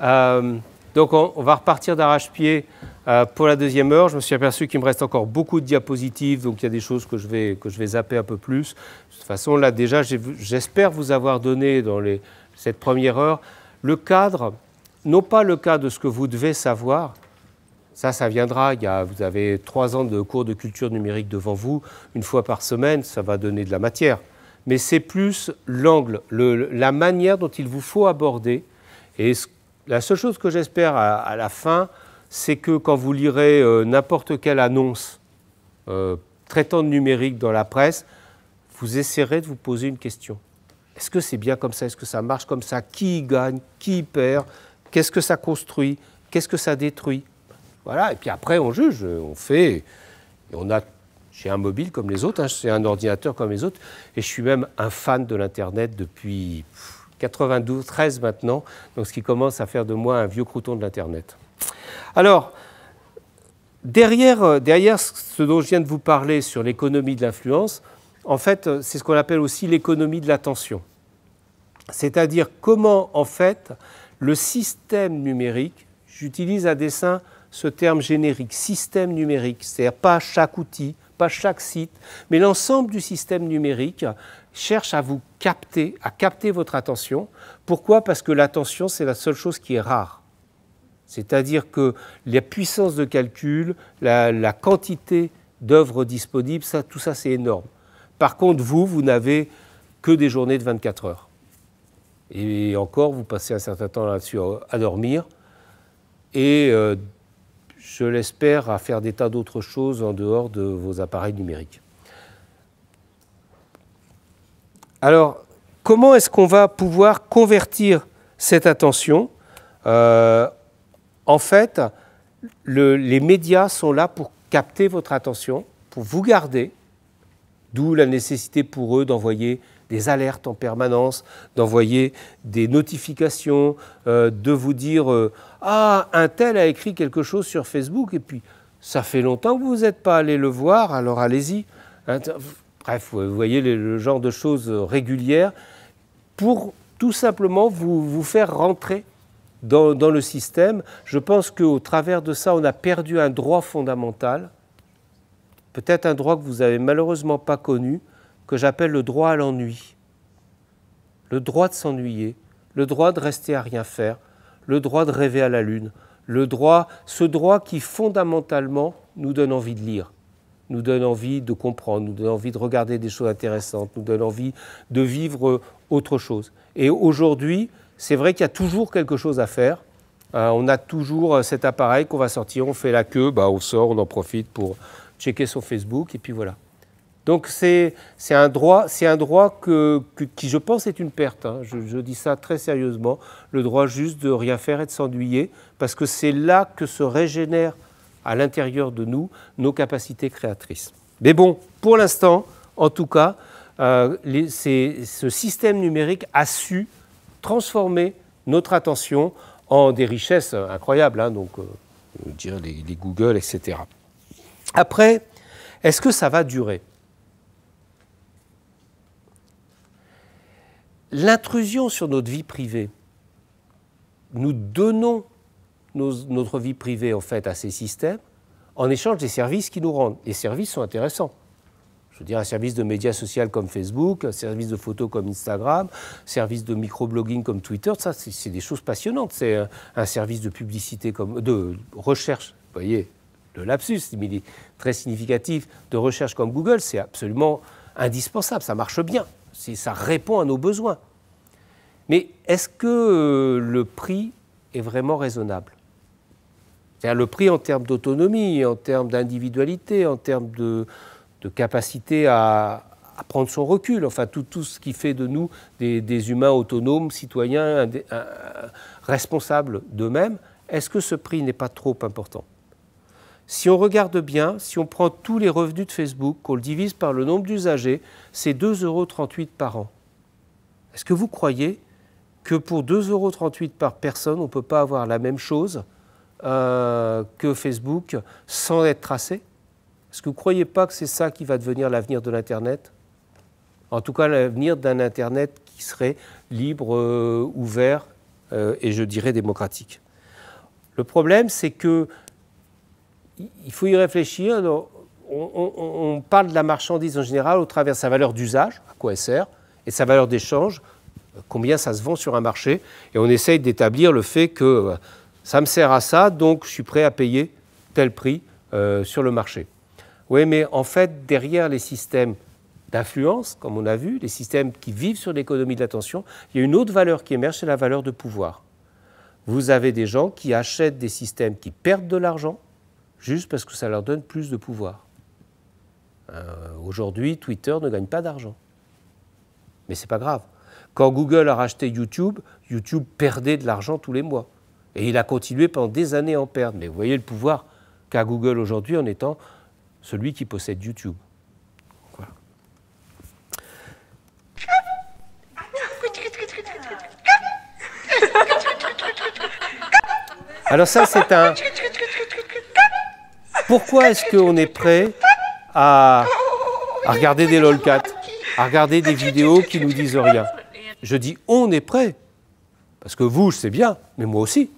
Euh, donc on, va repartir d'arrache-pied euh, pour la deuxième heure. Je me suis aperçu qu'il me reste encore beaucoup de diapositives, donc il y a des choses que je vais, que je vais zapper un peu plus. De toute façon, là déjà, j'espère vous avoir donné dans les, cette première heure le cadre, non pas le cadre de ce que vous devez savoir, ça, ça viendra. Il vous avez trois ans de cours de culture numérique devant vous, une fois par semaine, ça va donner de la matière. Mais c'est plus l'angle, la manière dont il vous faut aborder et ce la seule chose que j'espère à, la fin, c'est que quand vous lirez euh, n'importe quelle annonce euh, traitant de numérique dans la presse, vous essaierez de vous poser une question. Est-ce que c'est bien comme ça Est-ce que ça marche comme ça Qui gagne Qui perd Qu'est-ce que ça construit Qu'est-ce que ça détruit Voilà, et puis après on juge, on fait, on a j'ai un mobile comme les autres, hein, j'ai un ordinateur comme les autres, et je suis même un fan de l'Internet depuis 92, 13 maintenant, donc ce qui commence à faire de moi un vieux crouton de l'Internet. Alors, derrière, euh, derrière ce dont je viens de vous parler sur l'économie de l'influence, en fait, euh, c'est ce qu'on appelle aussi l'économie de l'attention. C'est-à-dire comment, en fait, le système numérique, j'utilise à dessein ce terme générique, système numérique, c'est-à-dire pas chaque outil, pas chaque site, mais l'ensemble du système numérique cherche à vous capter, à capter votre attention. Pourquoi Parce que l'attention, c'est la seule chose qui est rare. C'est-à-dire que la puissance de calcul, la, quantité d'œuvres disponibles, tout ça, c'est énorme. Par contre, vous, vous n'avez que des journées de 24 heures. Et encore, vous passez un certain temps là-dessus à dormir. Et euh, je l'espère à faire des tas d'autres choses en dehors de vos appareils numériques. Alors, comment est-ce qu'on va pouvoir convertir cette attention euh, En fait, les médias sont là pour capter votre attention, pour vous garder, d'où la nécessité pour eux d'envoyer des alertes en permanence, d'envoyer des notifications, euh, de vous dire euh, Ah, un tel a écrit quelque chose sur Facebook, et puis ça fait longtemps que vous n'êtes pas allé le voir, alors allez-y. Hein, Bref, vous voyez le genre de choses régulières pour tout simplement vous, faire rentrer dans, le système. Je pense qu'au travers de ça, on a perdu un droit fondamental, peut-être un droit que vous n'avez malheureusement pas connu, que j'appelle le droit à l'ennui. Le droit de s'ennuyer, le droit de rester à rien faire, le droit de rêver à la lune, le droit, ce droit qui fondamentalement nous donne envie de lire nous donne envie de comprendre, nous donne envie de regarder des choses intéressantes, nous donne envie de vivre autre chose. Et aujourd'hui, c'est vrai qu'il y a toujours quelque chose à faire. Euh, on a toujours euh, cet appareil qu'on va sortir, on fait la queue, bah, on sort, on en profite pour checker son Facebook, et puis voilà. Donc c'est un droit, un droit qui, je pense, est une perte. Hein. Je, je, dis ça très sérieusement. Le droit juste de rien faire et de s'ennuyer, parce que c'est là que se régénère à l'intérieur de nous nos capacités créatrices. Mais bon, pour l'instant, en tout cas, euh, ce système numérique a su transformer notre attention en des richesses euh, incroyables, hein, donc on euh, les, les, Google, etc. Après, est-ce que ça va durer L'intrusion sur notre vie privée, nous donnons notre vie privée, en fait, à ces systèmes en échange des services qui nous rendent. Les services sont intéressants. Je veux dire, un service de médias sociaux comme Facebook, un service de photos comme Instagram, un service de microblogging comme Twitter, ça, c'est des choses passionnantes. C'est un, service de publicité, comme, de recherche, vous voyez, de lapsus, mais très significatif, de recherche comme Google, c'est absolument indispensable, ça marche bien, ça répond à nos besoins. Mais est-ce que euh, le prix est vraiment raisonnable le prix en termes d'autonomie, en termes d'individualité, en termes de, capacité à, prendre son recul, enfin tout, ce qui fait de nous des, humains autonomes, citoyens, euh, responsables d'eux-mêmes, est-ce que ce prix n'est pas trop important Si on regarde bien, si on prend tous les revenus de Facebook, qu'on le divise par le nombre d'usagers, c'est 2,38 euros par an. Est-ce que vous croyez que pour 2,38 euros par personne, on ne peut pas avoir la même chose euh, que Facebook sans être tracé Est-ce que vous ne croyez pas que c'est ça qui va devenir l'avenir de l'Internet En tout cas, l'avenir d'un Internet qui serait libre, euh, ouvert euh, et je dirais démocratique. Le problème, c'est que il faut y réfléchir. On, on, parle de la marchandise en général au travers de sa valeur d'usage, à quoi elle sert, et sa valeur d'échange, combien ça se vend sur un marché. Et on essaye d'établir le fait que ça me sert à ça, donc je suis prêt à payer tel prix euh, sur le marché. Oui, mais en fait, derrière les systèmes d'influence, comme on a vu, les systèmes qui vivent sur l'économie de l'attention, il y a une autre valeur qui émerge, c'est la valeur de pouvoir. Vous avez des gens qui achètent des systèmes qui perdent de l'argent juste parce que ça leur donne plus de pouvoir. Euh, aujourd'hui, Twitter ne gagne pas d'argent. Mais ce n'est pas grave. Quand Google a racheté YouTube, YouTube perdait de l'argent tous les mois. Et il a continué pendant des années à en perdre. Mais vous voyez le pouvoir qu'a Google aujourd'hui en étant celui qui possède YouTube. Alors ça, c'est un... Pourquoi est-ce qu'on est prêt à, regarder des lolcats, à regarder des vidéos qui nous disent rien Je dis on est prêt, parce que vous, je sais bien, mais moi aussi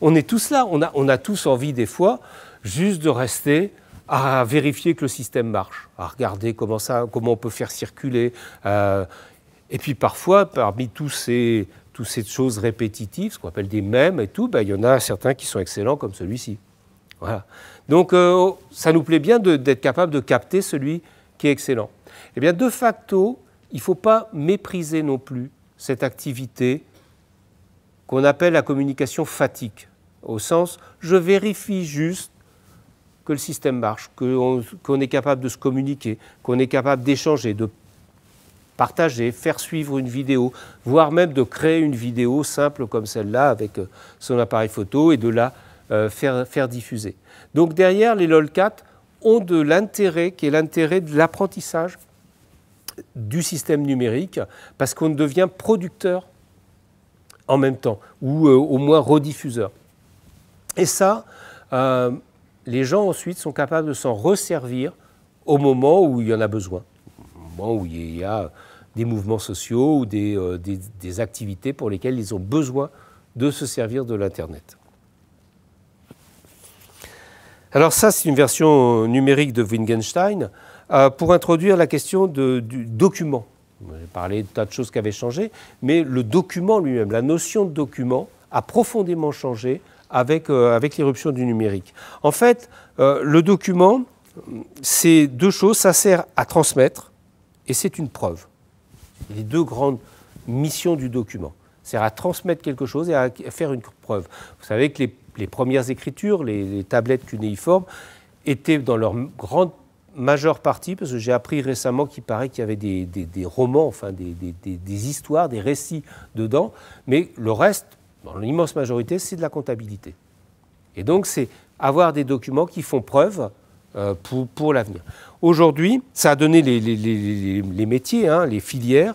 on est tous là, on a, tous envie des fois juste de rester à vérifier que le système marche, à regarder comment, ça, comment on peut faire circuler. Euh, et puis parfois, parmi tous ces, toutes ces choses répétitives, ce qu'on appelle des mèmes et tout, ben, il y en a certains qui sont excellents comme celui-ci. Donc euh, oh, ça nous plaît bien d'être capable de capter celui qui est excellent. Eh bien, de facto, il ne faut pas mépriser non plus cette activité qu'on appelle la communication fatigue, au sens je vérifie juste que le système marche, qu'on est capable de se communiquer, qu'on est capable d'échanger, de partager, faire suivre une vidéo, voire même de créer une vidéo simple comme celle-là avec euh, son appareil photo et de la euh, faire, faire, diffuser. Donc derrière, les LOLCAT ont de l'intérêt qui est l'intérêt de l'apprentissage du système numérique parce qu'on devient producteur en même temps, ou euh, au moins rediffuseur. Et ça, euh, les gens ensuite sont capables de s'en resservir au moment où il y en a besoin, au moment où il y a des mouvements sociaux ou des, euh, activités pour lesquelles ils ont besoin de se servir de l'Internet. Alors ça, c'est une version numérique de Wittgenstein pour introduire la question du document j'ai parlé de tas de choses qui avaient changé, mais le document lui-même, la notion de document, a profondément changé avec, euh, avec l'éruption du numérique. En fait, euh, le document, c'est deux choses, ça sert à transmettre et c'est une preuve. Les deux grandes missions du document, c'est à transmettre quelque chose et à faire une preuve. Vous savez que les, premières écritures, les, les tablettes cunéiformes, étaient dans leur grande majeure partie, parce que j'ai appris récemment qu'il paraît qu'il y avait des, romans, enfin des, histoires, des récits dedans, mais le reste, dans l'immense majorité, c'est de la comptabilité. Et donc c'est avoir des documents qui font preuve euh, pour, l'avenir. Aujourd'hui, ça a donné les, métiers, hein, les filières,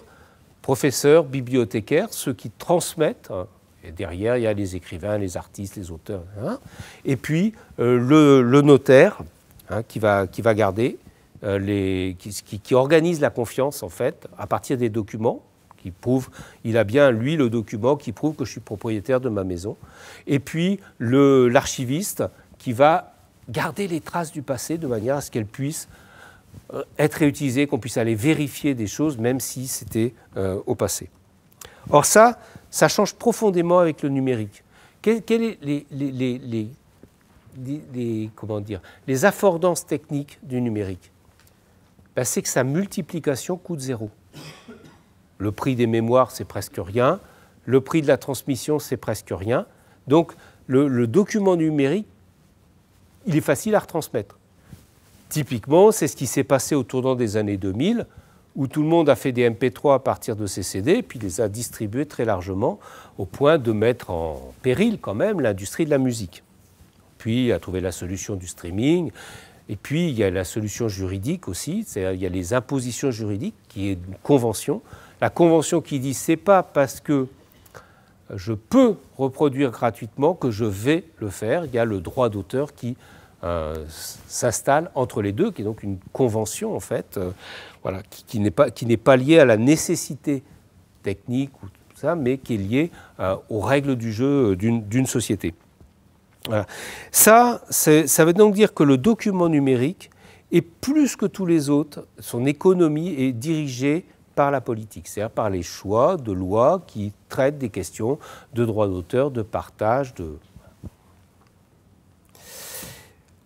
professeurs, bibliothécaires, ceux qui transmettent. Hein, et derrière, il y a les écrivains, les artistes, les auteurs. Hein. et puis euh, le, le notaire, Hein, qui, va, qui va garder, euh, les, qui, organise la confiance, en fait, à partir des documents qui prouvent, il a bien, lui, le document qui prouve que je suis propriétaire de ma maison. Et puis, l'archiviste qui va garder les traces du passé de manière à ce qu'elles puissent euh, être réutilisées, qu'on puisse aller vérifier des choses, même si c'était euh, au passé. Or ça, ça change profondément avec le numérique. Quels sont les, les, comment dire, les affordances techniques du numérique ben, C'est que sa multiplication coûte zéro. Le prix des mémoires, c'est presque rien. Le prix de la transmission, c'est presque rien. Donc, le, document numérique, il est facile à retransmettre. Typiquement, c'est ce qui s'est passé autour tournant des années 2000, où tout le monde a fait des MP3 à partir de ces CD, puis les a distribués très largement, au point de mettre en péril quand même l'industrie de la musique puis à trouver la solution du streaming. Et puis, il y a la solution juridique aussi, il y a les impositions juridiques, qui est une convention. La convention qui dit c'est pas parce que je peux reproduire gratuitement que je vais le faire. Il y a le droit d'auteur qui euh, s'installe entre les deux, qui est donc une convention en fait, euh, voilà, qui, n'est pas, liée à la nécessité technique ou tout ça, mais qui est liée euh, aux règles du jeu d'une société. Ça, ça veut donc dire que le document numérique est plus que tous les autres, son économie est dirigée par la politique, c'est-à-dire par les choix de lois qui traitent des questions de droit d'auteur, de partage, de...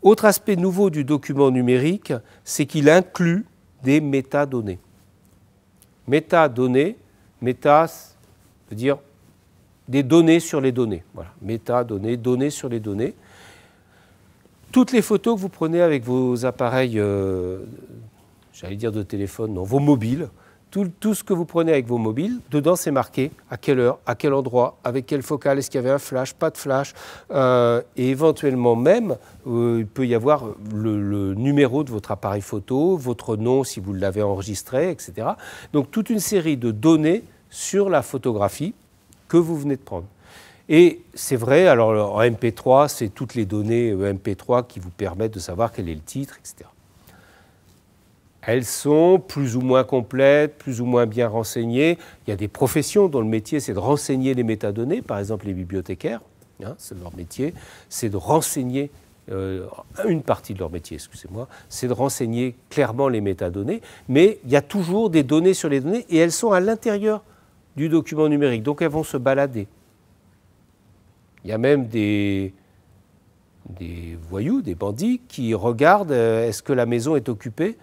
Autre aspect nouveau du document numérique, c'est qu'il inclut des métadonnées. Métadonnées, méta veut dire des données sur les données. Voilà, métadonnées, données sur les données. Toutes les photos que vous prenez avec vos appareils, euh, j'allais dire de téléphone, non, vos mobiles, tout, ce que vous prenez avec vos mobiles, dedans c'est marqué à quelle heure, à quel endroit, avec quel focal, est-ce qu'il y avait un flash, pas de flash, euh, et éventuellement même, euh, il peut y avoir le, numéro de votre appareil photo, votre nom si vous l'avez enregistré, etc. Donc toute une série de données sur la photographie que vous venez de prendre. Et c'est vrai, alors en MP3, c'est toutes les données euh, MP3 qui vous permettent de savoir quel est le titre, etc. Elles sont plus ou moins complètes, plus ou moins bien renseignées. Il y a des professions dont le métier, c'est de renseigner les métadonnées, par exemple les bibliothécaires, hein, c'est leur métier, c'est de renseigner, euh, une partie de leur métier, excusez-moi, c'est de renseigner clairement les métadonnées, mais il y a toujours des données sur les données et elles sont à l'intérieur du document numérique. Donc elles vont se balader. Il y a même des, des voyous, des bandits qui regardent euh, est-ce que la maison est occupée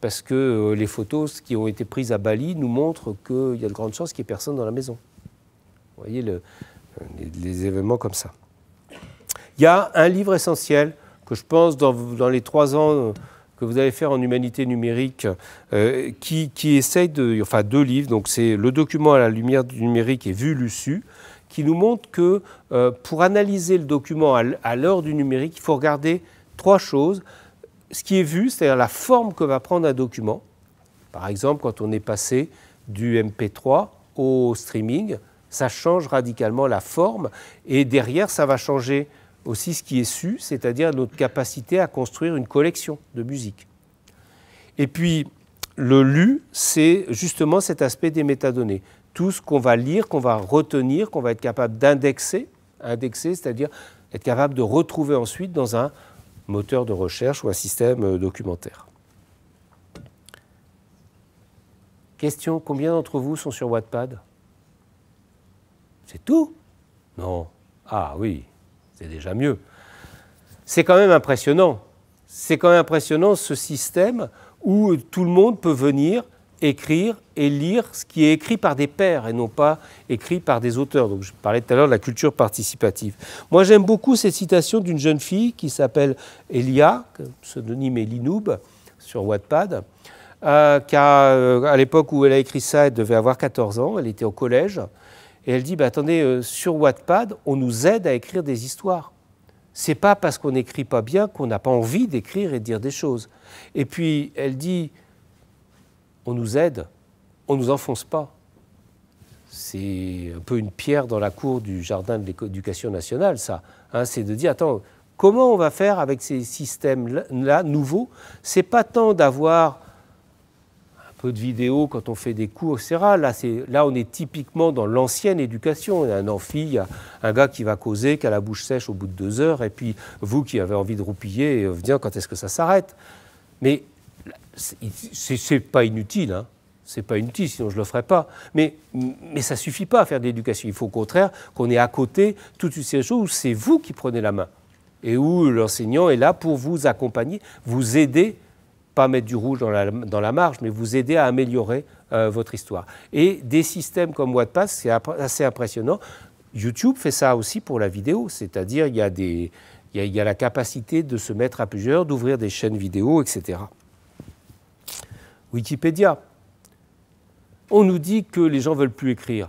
parce que euh, les photos qui ont été prises à Bali nous montrent qu'il y a de grandes chances qu'il n'y ait personne dans la maison. Vous voyez les, événements comme ça. Il y a un livre essentiel que je pense dans, dans les trois ans euh, que vous allez faire en humanité numérique, euh, qui, qui essaye de. Enfin, deux livres. Donc, c'est Le document à la lumière du numérique et Vu l'USU, qui nous montre que euh, pour analyser le document à l'heure du numérique, il faut regarder trois choses. Ce qui est vu, c'est-à-dire la forme que va prendre un document. Par exemple, quand on est passé du MP3 au streaming, ça change radicalement la forme. Et derrière, ça va changer aussi ce qui est su, c'est-à-dire notre capacité à construire une collection de musique. Et puis, le lu, c'est justement cet aspect des métadonnées. Tout ce qu'on va lire, qu'on va retenir, qu'on va être capable d'indexer, indexer, c'est-à-dire être capable de retrouver ensuite dans un moteur de recherche ou un système euh, documentaire. Question, combien d'entre vous sont sur Wattpad C'est tout Non. Ah oui, c'est déjà mieux. C'est quand même impressionnant. C'est quand même impressionnant ce système où tout le monde peut venir écrire et lire ce qui est écrit par des pairs et non pas écrit par des auteurs. je parlais tout à l'heure de la culture participative. Moi j'aime beaucoup cette citation d'une jeune fille qui s'appelle Elia, pseudonyme Elinoub sur Wattpad, euh, euh, à l'époque où elle a écrit ça, elle devait avoir 14 ans, elle était au collège, et elle dit, bah, attendez, euh, sur Wattpad, on nous aide à écrire des histoires. C'est pas parce qu'on n'écrit pas bien qu'on n'a pas envie d'écrire et de dire des choses. Et puis elle dit, on nous aide, on nous enfonce pas. C'est un peu une pierre dans la cour du jardin de l'éducation nationale, ça. Hein, c'est de dire, attends, comment on va faire avec ces systèmes-là nouveaux C'est pas tant d'avoir de vidéos quand on fait des cours, etc. Là, là on est typiquement dans l'ancienne éducation. Il y a un amphi, il y a un gars qui va causer, qui a la bouche sèche au bout de deux heures, et puis vous qui avez envie de roupiller, dire euh, quand est-ce que ça s'arrête. Mais c'est pas inutile, hein. C'est pas inutile, sinon je le ferais pas. Mais, mais ça suffit pas à faire de l'éducation. Il faut au contraire qu'on ait à côté toutes ces choses où c'est vous qui prenez la main et où l'enseignant est là pour vous accompagner, vous aider pas mettre du rouge dans la, dans la marge, mais vous aider à améliorer euh, votre histoire. Et des systèmes comme WhatsApp, c'est assez impressionnant. YouTube fait ça aussi pour la vidéo, c'est-à-dire il y a y, la capacité de se mettre à plusieurs, d'ouvrir des chaînes vidéo, etc. Wikipédia. On nous dit que les gens ne veulent plus écrire.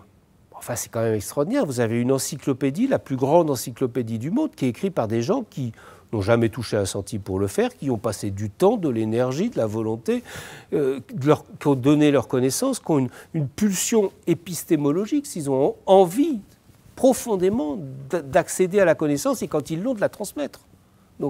Enfin, c'est quand même extraordinaire. Vous avez une encyclopédie, la plus grande encyclopédie du monde, qui est écrite par des gens qui n'ont jamais touché un centime pour le faire, qui ont passé du temps, de l'énergie, de la volonté, euh, leur, qui ont donné leur connaissance, qui ont une, pulsion épistémologique, s'ils ont envie profondément d'accéder à la connaissance et quand ils l'ont, de la transmettre. Euh,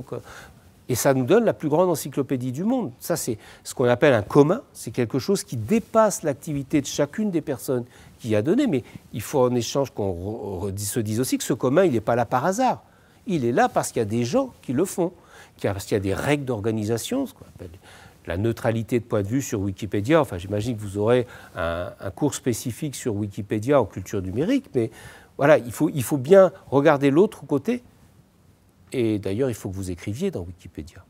et ça nous donne la plus grande encyclopédie du monde. Ça, c'est ce qu'on appelle un commun. C'est quelque chose qui dépasse l'activité de chacune des personnes qui a donné. Mais il faut en échange qu'on se dise aussi que ce commun, il n'est pas là par hasard. Il est là parce qu'il y a des gens qui le font, parce qu'il y a des règles d'organisation, ce qu'on appelle la neutralité de point de vue sur Wikipédia. Enfin, j'imagine que vous aurez un, cours spécifique sur Wikipédia en culture numérique, mais voilà, il faut, il faut bien regarder l'autre côté. Et d'ailleurs, il faut que vous écriviez dans Wikipédia.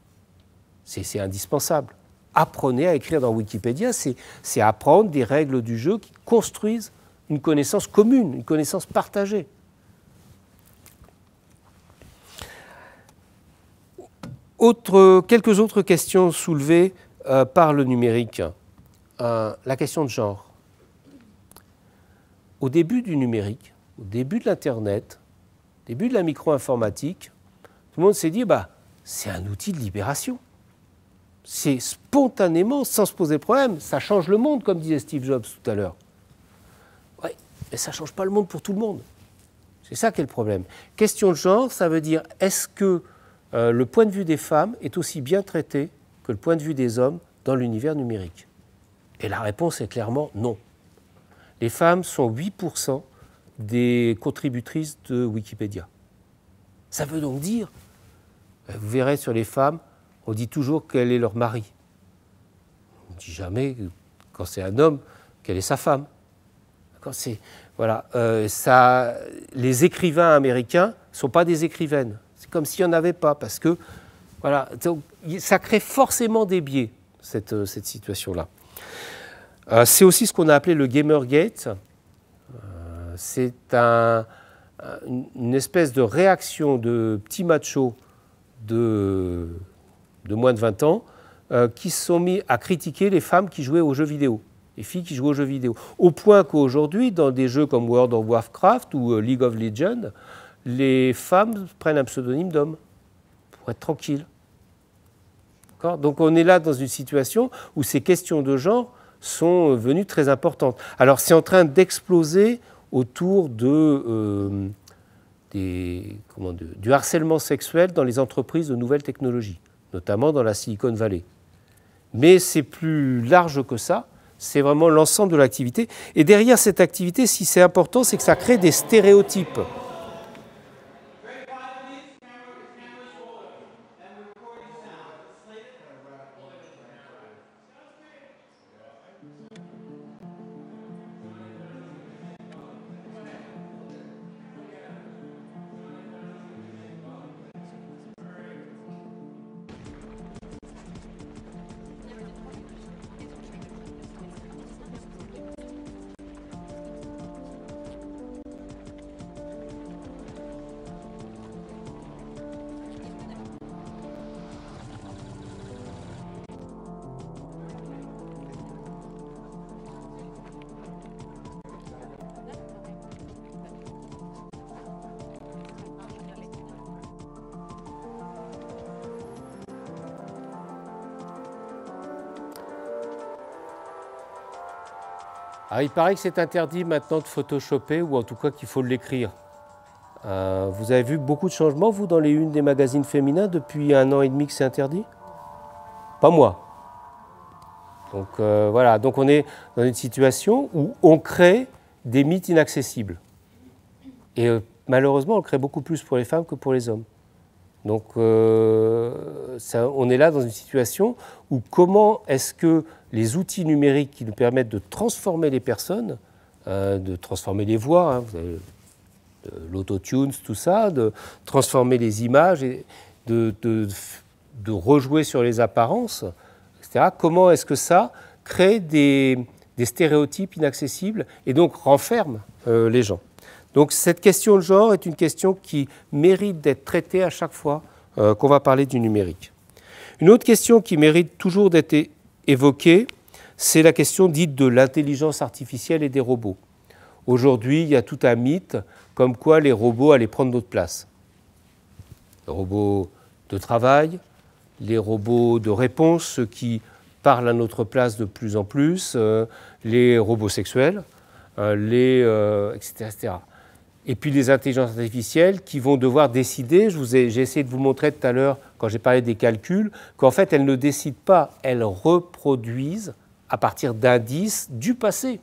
C'est indispensable. Apprenez à écrire dans Wikipédia, c'est apprendre des règles du jeu qui construisent une connaissance commune, une connaissance partagée. quelques autres questions soulevées euh, par le numérique. Euh, la question de genre. Au début du numérique, au début de l'Internet, au début de la micro-informatique, tout le monde s'est dit, bah, c'est un outil de libération. C'est spontanément, sans se poser problème, ça change le monde, comme disait Steve Jobs tout à l'heure. Oui, mais ça ne change pas le monde pour tout le monde. C'est ça qui est le problème. Question de genre, ça veut dire, est-ce que euh, le point de vue des femmes est aussi bien traité que le point de vue des hommes dans l'univers numérique Et la réponse est clairement non. Les femmes sont 8% des contributrices de Wikipédia. Ça veut donc dire, euh, vous verrez sur les femmes, on dit toujours qu'elle est leur mari. On ne dit jamais, euh, quand c'est un homme, quelle est sa femme. Voilà, ça, les écrivains américains ne sont pas des écrivaines comme s'il n'y en avait pas, parce que voilà, ça crée forcément des biais, cette, euh, cette situation-là. Euh, c'est aussi ce qu'on a appelé le Gamergate. Euh, c'est une espèce de réaction de petits machos de, de moins de 20 ans qui se sont mis à critiquer les femmes qui jouaient aux jeux vidéo, les filles qui jouaient aux jeux vidéo. Au point qu'aujourd'hui, dans des jeux comme World of Warcraft ou League of Legends, les femmes prennent un pseudonyme d'homme pour être tranquille. Donc on est là dans une situation où ces questions de genre sont euh, venues très importantes. Alors c'est en train d'exploser autour euh, du harcèlement sexuel dans les entreprises de nouvelles technologies, notamment dans la Silicon Valley. Mais c'est plus large que ça c'est vraiment l'ensemble de l'activité. Et derrière cette activité, si c'est important, c'est que ça crée des stéréotypes. il paraît que c'est interdit maintenant de photoshopper ou en tout cas qu'il faut l'écrire. Euh, vous avez vu beaucoup de changements, vous, dans les unes des magazines féminins depuis un an et demi que c'est interdit Pas moi. Donc euh, voilà, donc on est dans une situation où on crée des mythes inaccessibles. Et euh, malheureusement, on crée beaucoup plus pour les femmes que pour les hommes. Donc euh, on est là dans une situation où comment est-ce que les outils numériques qui nous permettent de transformer les personnes, euh, de transformer les voix, hein, vous avez euh, tout ça, de transformer les images et de, rejouer sur les apparences, etc. Comment est-ce que ça crée des, stéréotypes inaccessibles et donc renferme les gens donc cette question de genre est une question qui mérite d'être traitée à chaque fois euh, qu'on va parler du numérique. Une autre question qui mérite toujours d'être évoquée, c'est la question dite de l'intelligence artificielle et des robots. Aujourd'hui, il y a tout un mythe comme quoi les robots allaient prendre notre place. Les robots de travail, les robots de réponse, qui parlent à notre place de plus en plus, euh, les robots sexuels, etc., euh, etc et puis les intelligences artificielles qui vont devoir décider. J'ai essayé de vous montrer tout à l'heure, quand j'ai parlé des calculs, qu'en fait, elles ne décident pas, elles reproduisent à partir d'indices du passé,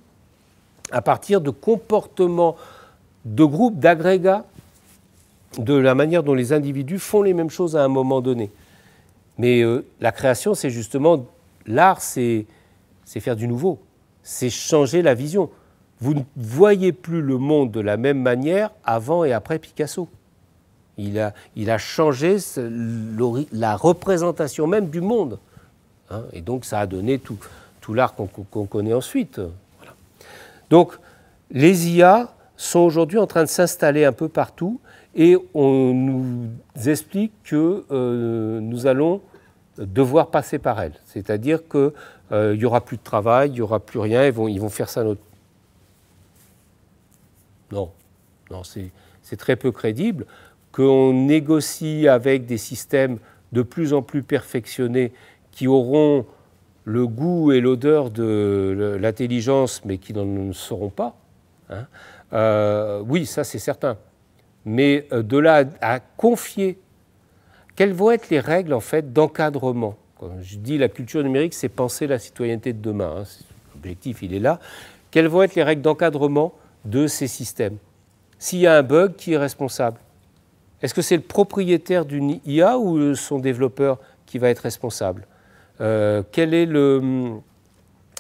à partir de comportements de groupes, d'agrégats, de la manière dont les individus font les mêmes choses à un moment donné. Mais euh, la création, c'est justement, l'art, c'est faire du nouveau, c'est changer la vision. Vous ne voyez plus le monde de la même manière avant et après Picasso. Il a, il a changé la représentation même du monde. Hein. et donc ça a donné tout, l'art qu'on connaît ensuite. Donc les IA sont aujourd'hui en train de s'installer un peu partout et on nous explique que euh, nous allons devoir passer par elles. C'est-à-dire qu'il euh, n'y aura plus de travail, il n'y aura plus rien, ils vont, ils vont faire ça à notre non, non c'est très peu crédible. Qu'on négocie avec des systèmes de plus en plus perfectionnés qui auront le goût et l'odeur de l'intelligence, mais qui n'en seront pas. Hein, euh, oui, ça c'est certain. Mais euh, de là à confier quelles vont être les règles en fait d'encadrement. Quand je dis la culture numérique, c'est penser la citoyenneté de demain. Hein, l'objectif, il est là. Quelles vont être les règles d'encadrement de ces systèmes. S'il y a un bug, qui est responsable Est-ce que c'est le propriétaire d'une IA ou son développeur qui va être responsable euh, Quelle est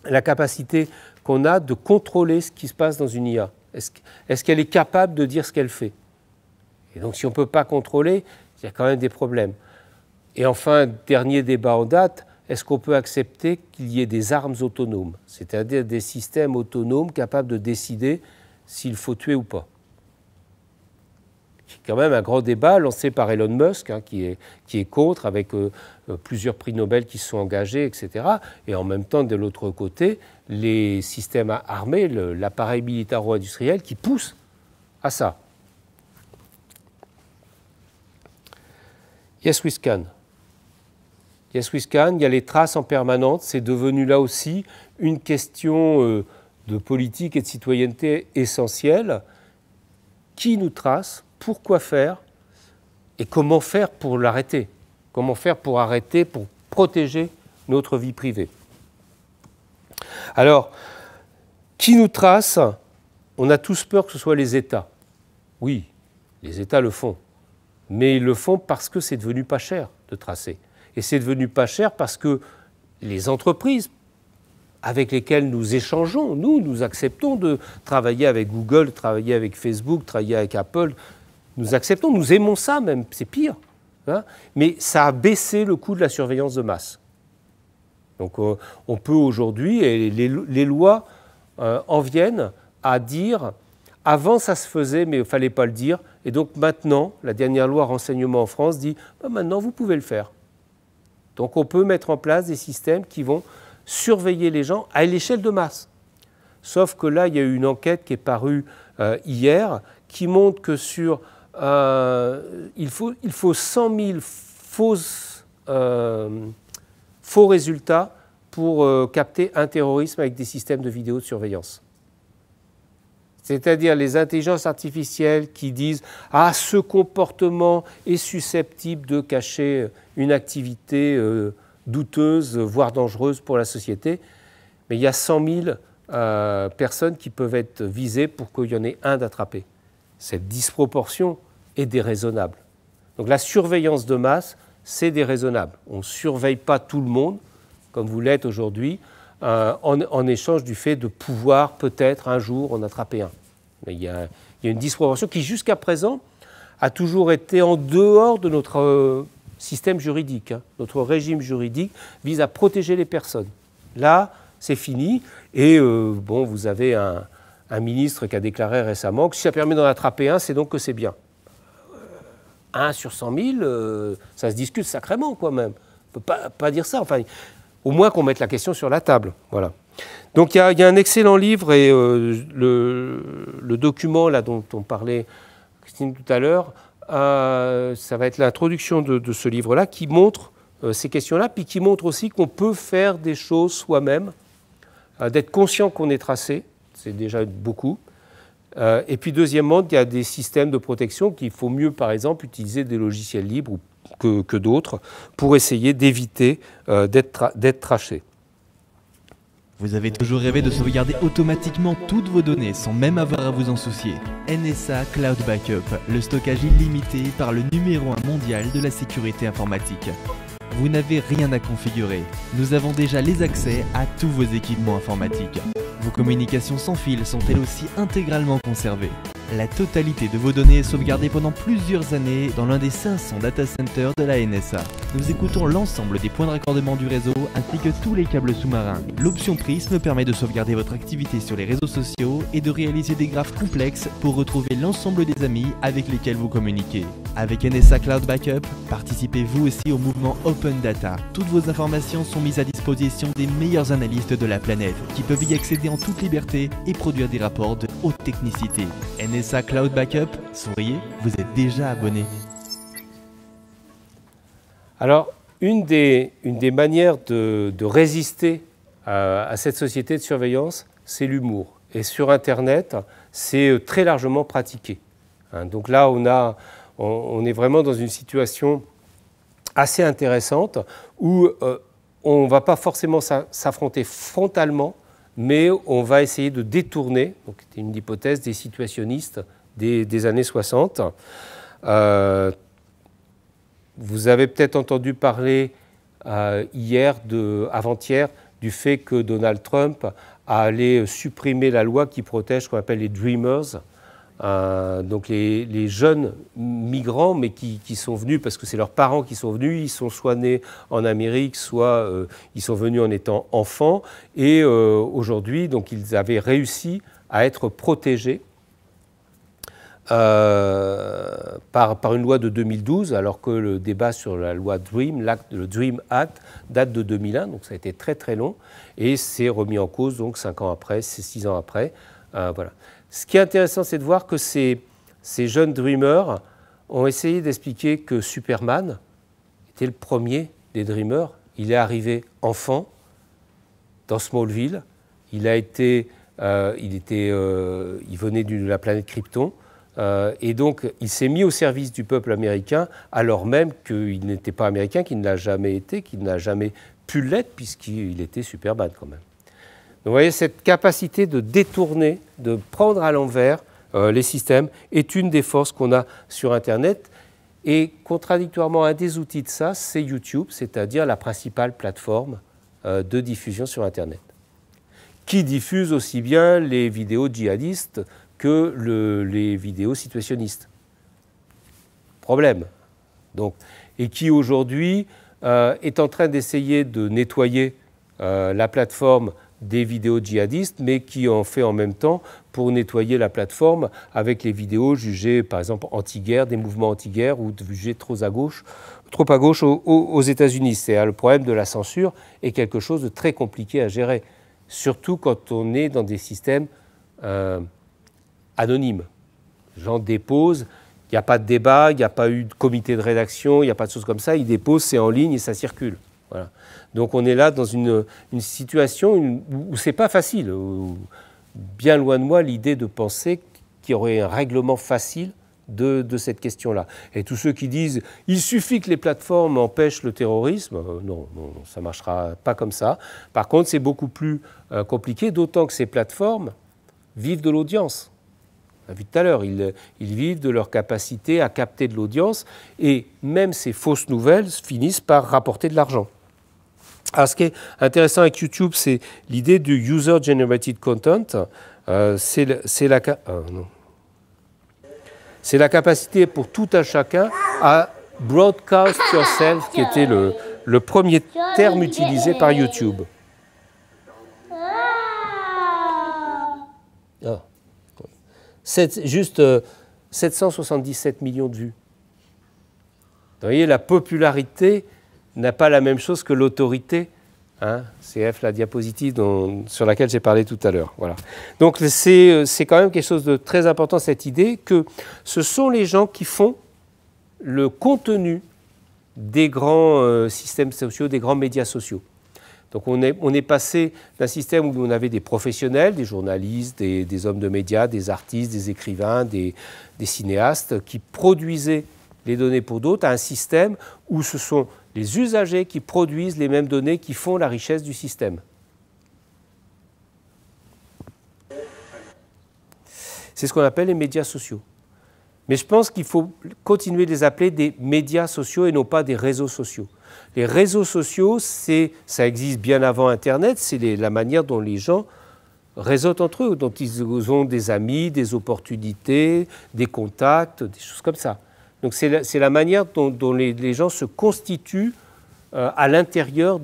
la capacité qu'on a de contrôler ce qui se passe dans une IA Est-ce qu'elle est capable de dire ce qu'elle fait Et donc si on ne peut pas contrôler, il y a quand même des problèmes. Et enfin, dernier débat en date, est-ce qu'on peut accepter qu'il y ait des armes autonomes, c'est-à-dire des systèmes autonomes capables de décider s'il faut tuer ou pas. C'est quand même un grand débat lancé par Elon Musk, hein, qui, est, qui est contre, avec euh, euh, plusieurs prix Nobel qui se sont engagés, etc. Et en même temps, de l'autre côté, les systèmes armés, l'appareil militaro-industriel qui pousse à ça. Yes, we scan. Yes, we Il y a les traces en permanence. C'est devenu là aussi une question euh, de politique et de citoyenneté essentielle qui nous trace, pourquoi faire et comment faire pour l'arrêter. Comment faire pour arrêter, pour protéger notre vie privée. Alors, qui nous trace On a tous peur que ce soit les États. Oui, les États le font. Mais ils le font parce que c'est devenu pas cher de tracer. Et c'est devenu pas cher parce que les entreprises avec lesquels nous échangeons. Nous, nous acceptons de travailler avec Google, travailler avec Facebook, travailler avec Apple. Nous acceptons, nous aimons ça même, c'est pire. Hein. Mais ça a baissé le coût de la surveillance de masse. Donc euh, on peut aujourd'hui, et les, lois euh, en viennent à dire avant, ça se faisait, mais il ne fallait pas le dire. Et donc maintenant, la dernière loi renseignement en France dit, bah, maintenant, vous pouvez le faire. Donc on peut mettre en place des systèmes qui vont surveiller les gens à l'échelle de masse. Sauf que là, il y a eu une enquête qui est parue euh, hier qui montre que sur. Euh, il, faut, il faut 100 000 euh, faux résultats pour capter un terrorisme avec des systèmes de vidéosurveillance. de surveillance. C'est-à-dire les intelligences artificielles qui disent Ah, ce comportement est susceptible de cacher une activité douteuse, voire dangereuse pour la société. Mais il y a 100 000 euh, personnes qui peuvent être visées pour qu'il y en ait un d'attraper. Cette disproportion est déraisonnable. Donc la surveillance de masse, c'est déraisonnable. On ne surveille pas tout le monde, comme vous l'êtes aujourd'hui, euh, en, échange du fait de pouvoir peut-être un jour en attraper un. Mais il y a, une disproportion qui, jusqu'à présent, a toujours été en dehors de notre euh, système juridique, hein. notre régime juridique vise à protéger les personnes. Là, c'est fini. Et euh, bon, vous avez un, ministre qui a déclaré récemment que si ça permet d'en attraper un, c'est donc que c'est bien. Un sur 100 000, euh, ça se discute sacrément quoi, même. On ne peut pas, dire ça. Enfin, au moins qu'on mette la question sur la table. Voilà. Donc il y, a un excellent livre et euh, le, document là, dont on parlait, Christine, tout à l'heure, euh, ça va être l'introduction de, ce livre-là qui montre euh, ces questions-là, puis qui montre aussi qu'on peut faire des choses soi-même, euh, d'être conscient qu'on est tracé, c'est déjà beaucoup. et puis deuxièmement, il y a des systèmes de protection qu'il faut mieux, par exemple, utiliser des logiciels libres que, d'autres pour essayer d'éviter d'être tra traché. Vous avez toujours rêvé de sauvegarder automatiquement toutes vos données sans même avoir à vous en soucier. NSA Cloud Backup, le stockage illimité par le numéro 1 mondial de la sécurité informatique. Vous n'avez rien à configurer. Nous avons déjà les accès à tous vos équipements informatiques. Vos communications sans fil sont elles aussi intégralement conservées. La totalité de vos données est sauvegardée pendant plusieurs années dans l'un des 500 data centers de la NSA nous écoutons l'ensemble des points de raccordement du réseau ainsi que tous les câbles sous-marins. L'option Prisme permet de sauvegarder votre activité sur les réseaux sociaux et de réaliser des graphes complexes pour retrouver l'ensemble des amis avec lesquels vous communiquez. Avec NSA Cloud Backup, participez vous aussi au mouvement Open Data. Toutes vos informations sont mises à disposition des meilleurs analystes de la planète qui peuvent y accéder en toute liberté et produire des rapports de haute technicité. NSA Cloud Backup, souriez, vous êtes déjà abonné. Alors, une des, manières de, résister à, cette société de surveillance, c'est l'humour. Et sur Internet, c'est euh, très largement pratiqué. Hein. donc là, on, est vraiment dans une situation assez intéressante où euh, on ne va pas forcément s'affronter frontalement, mais on va essayer de détourner, donc c'était une hypothèse des situationnistes des, années 60, vous avez peut-être entendu parler euh, hier, avant-hier, du fait que Donald Trump a allé supprimer la loi qui protège ce qu'on appelle les Dreamers, euh, donc les, jeunes migrants, mais qui, sont venus parce que c'est leurs parents qui sont venus, ils sont soit nés en Amérique, soit euh, ils sont venus en étant enfants, et aujourd'hui, donc ils avaient réussi à être protégés euh, par, par, une loi de 2012, alors que le débat sur la loi DREAM, le DREAM Act, date de 2001, donc ça a été très très long, et c'est remis en cause donc 5 ans après, 6 ans après. Euh, voilà. Ce qui est intéressant, c'est de voir que ces, ces jeunes dreamers ont essayé d'expliquer que Superman était le premier des dreamers. Il est arrivé enfant dans Smallville, il, a été, euh, il, était, il venait de la planète Krypton, euh, et donc, il s'est mis au service du peuple américain, alors même qu'il n'était pas américain, qu'il ne l'a jamais été, qu'il n'a jamais pu l'être, puisqu'il était super bad quand même. Donc, vous voyez, cette capacité de détourner, de prendre à l'envers euh, les systèmes, est une des forces qu'on a sur Internet. Et contradictoirement, un des outils de ça, c'est YouTube, c'est-à-dire la principale plateforme euh, de diffusion sur Internet, qui diffuse aussi bien les vidéos djihadistes que les vidéos situationnistes. Problème. Donc, et qui aujourd'hui euh, est en train d'essayer de nettoyer euh, la plateforme des vidéos djihadistes, mais qui en fait en même temps pour nettoyer la plateforme avec les vidéos jugées, par exemple, anti-guerre, des mouvements anti-guerre ou jugées trop à gauche, trop à gauche aux, États-Unis. C'est hein, le problème de la censure est quelque chose de très compliqué à gérer, surtout quand on est dans des systèmes euh, anonyme. J'en dépose, il n'y a pas de débat, il n'y a pas eu de comité de rédaction, il n'y a pas de choses comme ça. Il dépose, c'est en ligne et ça circule. Donc on est là dans une, situation où, où c'est pas facile. bien loin de moi l'idée de penser qu'il y aurait un règlement facile de, cette question-là. Et tous ceux qui disent il suffit que les plateformes empêchent le terrorisme, euh, non, ça ne marchera pas comme ça. Par contre, c'est beaucoup plus euh, compliqué, d'autant que ces plateformes vivent de l'audience. On tout à l'heure, ils, vivent de leur capacité à capter de l'audience et même ces fausses nouvelles finissent par rapporter de l'argent. ce qui est intéressant avec YouTube, c'est l'idée du user-generated content. Euh, ah, c'est la, capacité pour tout un chacun à broadcast yourself, qui était le premier terme utilisé par YouTube. juste 777 euh, millions de vues. Vous voyez, la popularité n'a pas la même chose que l'autorité. Hein. CF, la diapositive sur laquelle j'ai parlé tout à l'heure. Donc euh, c'est quand même quelque chose de très important, cette idée que ce sont les gens qui font le contenu des grands euh, systèmes sociaux, des grands médias sociaux. Donc on est, passé d'un système où on avait des professionnels, des journalistes, des, hommes de médias, des artistes, des écrivains, des, des cinéastes qui produisaient les données pour d'autres à un système où ce sont les usagers qui produisent les mêmes données qui font la richesse du système. C'est ce qu'on appelle les médias sociaux. Mais je pense qu'il faut continuer de les appeler des médias sociaux et non pas des réseaux sociaux. Les réseaux sociaux, ça existe bien avant Internet, c'est la manière dont les gens réseautent entre eux, dont ils ont des amis, des opportunités, des contacts, des choses comme ça. Donc c'est la, manière dont, les, gens se constituent euh, à l'intérieur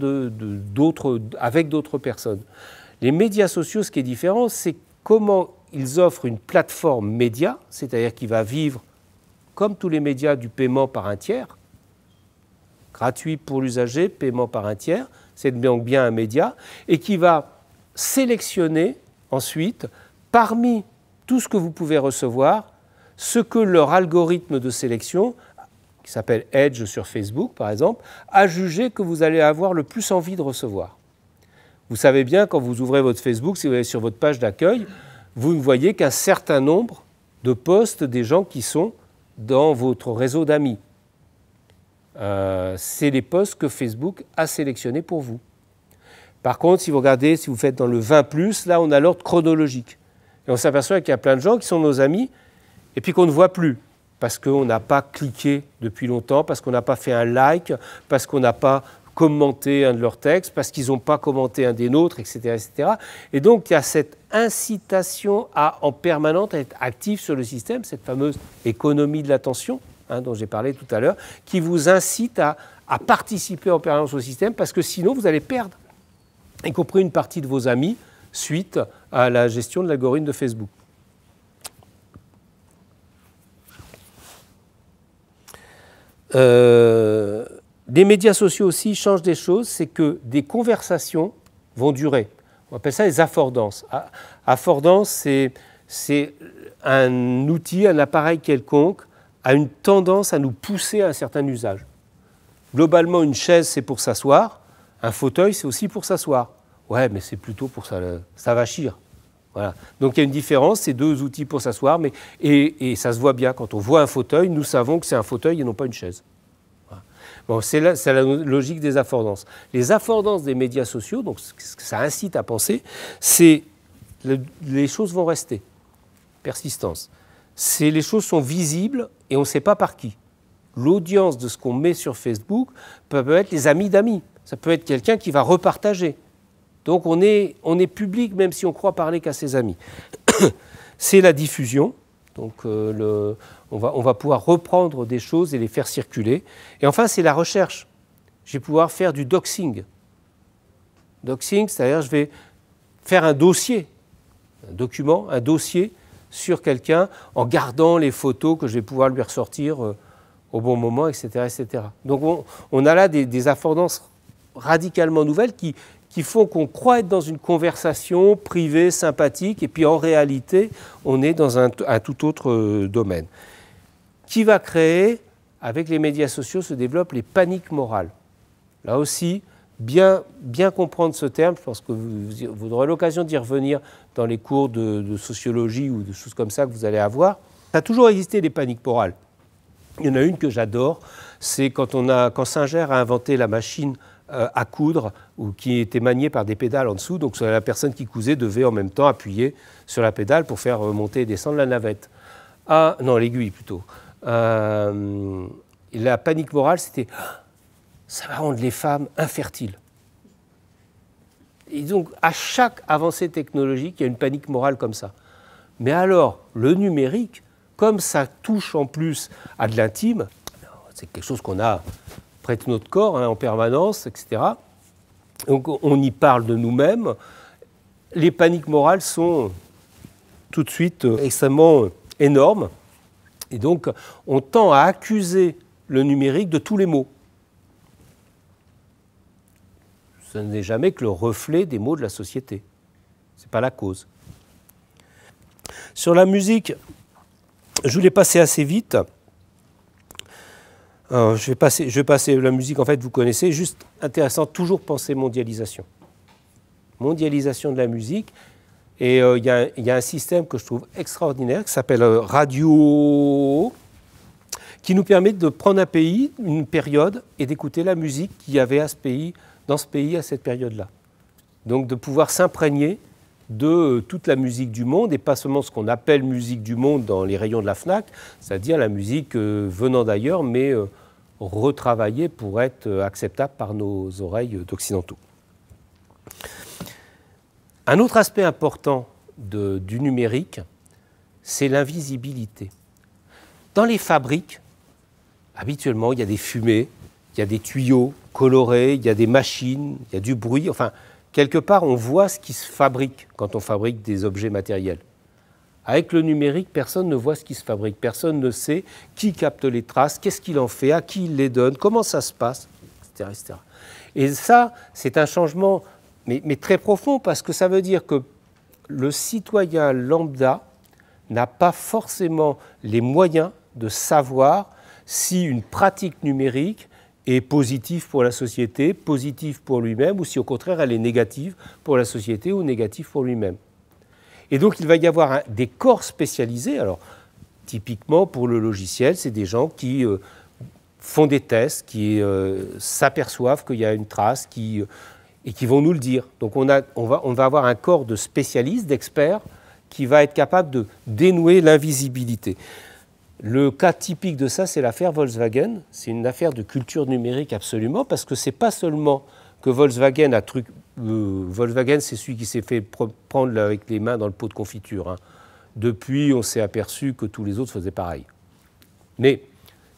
avec d'autres personnes. Les médias sociaux, ce qui est différent, c'est comment ils offrent une plateforme média, c'est-à-dire qui va vivre, comme tous les médias, du paiement par un tiers, gratuit pour l'usager, paiement par un tiers, c'est donc bien un média, et qui va sélectionner ensuite, parmi tout ce que vous pouvez recevoir, ce que leur algorithme de sélection, qui s'appelle Edge sur Facebook par exemple, a jugé que vous allez avoir le plus envie de recevoir. Vous savez bien, quand vous ouvrez votre Facebook, si vous allez sur votre page d'accueil, vous ne voyez qu'un certain nombre de posts des gens qui sont dans votre réseau d'amis. Euh, c'est les posts que Facebook a sélectionnés pour vous. Par contre, si vous regardez, si vous faites dans le 20, là, on a l'ordre chronologique. Et on s'aperçoit qu'il y a plein de gens qui sont nos amis et puis qu'on ne voit plus parce qu'on n'a pas cliqué depuis longtemps, parce qu'on n'a pas fait un like, parce qu'on n'a pas commenté un de leurs textes, parce qu'ils n'ont pas commenté un des nôtres, etc., etc. Et donc, il y a cette incitation à, en permanente à être actif sur le système, cette fameuse économie de l'attention, Hein, dont j'ai parlé tout à l'heure, qui vous incite à, participer en permanence au système, parce que sinon vous allez perdre, y compris une partie de vos amis, suite à la gestion de l'algorithme de Facebook. Euh, des les médias sociaux aussi changent des choses, c'est que des conversations vont durer. On appelle ça les affordances. Affordance, c'est un outil, un appareil quelconque a une tendance à nous pousser à un certain usage. Globalement, une chaise, c'est pour s'asseoir. Un fauteuil, c'est aussi pour s'asseoir. Ouais, mais c'est plutôt pour ça, ça va chier. Voilà. Donc il y a une différence, C'est deux outils pour s'asseoir, mais et, et, ça se voit bien quand on voit un fauteuil, nous savons que c'est un fauteuil et non pas une chaise. Bon, c'est la, la, logique des affordances. Les affordances des médias sociaux, donc ce que ça incite à penser, c'est les choses vont rester, persistance les choses sont visibles et on ne sait pas par qui. L'audience de ce qu'on met sur Facebook peut être les amis d'amis. Ça peut être quelqu'un qui va repartager. Donc on est, public même si on croit parler qu'à ses amis. C'est la diffusion. Donc euh, on, va, on va pouvoir reprendre des choses et les faire circuler. Et enfin, c'est la recherche. Je vais pouvoir faire du doxing. Doxing, c'est-à-dire je vais faire un dossier, un document, un dossier sur quelqu'un en gardant les photos que je vais pouvoir lui ressortir euh, au bon moment, etc. etc. Donc on, a là des, affordances radicalement nouvelles qui, font qu'on croit être dans une conversation privée, sympathique, et puis en réalité, on est dans un, tout autre euh, domaine. Qui va créer, avec les médias sociaux, se développent les paniques morales. Là aussi, bien, bien comprendre ce terme, je pense que vous, aurez l'occasion d'y revenir dans les cours de, sociologie ou de choses comme ça que vous allez avoir. Ça a toujours existé des paniques morales. Il y en a une que j'adore, c'est quand, on a, quand Singer a inventé la machine euh, à coudre ou qui était maniée par des pédales en dessous. Donc la personne qui cousait devait en même temps appuyer sur la pédale pour faire monter et descendre la navette. Ah non, l'aiguille plutôt. Euh, la panique morale, c'était ça va rendre les femmes infertiles. Et donc, à chaque avancée technologique, il y a une panique morale comme ça. Mais alors, le numérique, comme ça touche en plus à de l'intime, c'est quelque chose qu'on a près de notre corps hein, en permanence, etc. Donc, on y parle de nous-mêmes. Les paniques morales sont tout de suite euh, extrêmement énormes. Et donc, on tend à accuser le numérique de tous les maux. ce n'est jamais que le reflet des mots de la société. Ce n'est pas la cause. Sur la musique, je voulais passer assez vite. je, vais passer, la musique, en fait, vous connaissez, juste intéressant, toujours penser mondialisation. Mondialisation de la musique. Et euh, il y, a un système que je trouve extraordinaire qui s'appelle euh, Radio, qui nous permet de prendre un pays, une période, et d'écouter la musique qu'il y avait à ce pays dans ce pays à cette période-là. Donc de pouvoir s'imprégner de euh, toute la musique du monde, et pas seulement ce qu'on appelle musique du monde dans les rayons de la FNAC, c'est-à-dire la musique euh, venant d'ailleurs, mais euh, retravaillée pour être acceptable par nos oreilles d'occidentaux. Un autre aspect important du numérique, c'est l'invisibilité. Dans les fabriques, habituellement, il y a des fumées, il y a des tuyaux, coloré, il y a des machines, il y a du bruit. Enfin, quelque part, on voit ce qui se fabrique quand on fabrique des objets matériels. Avec le numérique, personne ne voit ce qui se fabrique, personne ne sait qui capte les traces, qu'est-ce qu'il en fait, à qui il les donne, comment ça se passe, etc. Et ça, c'est un changement, mais très profond, parce que ça veut dire que le citoyen lambda n'a pas forcément les moyens de savoir si une pratique numérique est positive pour la société, positive pour lui-même, ou si au contraire elle est négative pour la société ou négative pour lui-même. Et donc il va y avoir des corps spécialisés. Alors typiquement pour le logiciel, c'est des gens qui euh, font des tests, qui euh, s'aperçoivent qu'il y a une trace, qui, euh, et qui vont nous le dire. Donc on, a, va, on va avoir un corps de spécialistes, d'experts, qui va être capable de dénouer l'invisibilité. Le cas typique de ça, c'est l'affaire Volkswagen. C'est une affaire de culture numérique absolument, parce que c'est pas seulement que Volkswagen a truc. Euh, Volkswagen, c'est celui qui s'est fait prendre avec les mains dans le pot de confiture. Hein. Depuis, on s'est aperçu que tous les autres faisaient pareil. Mais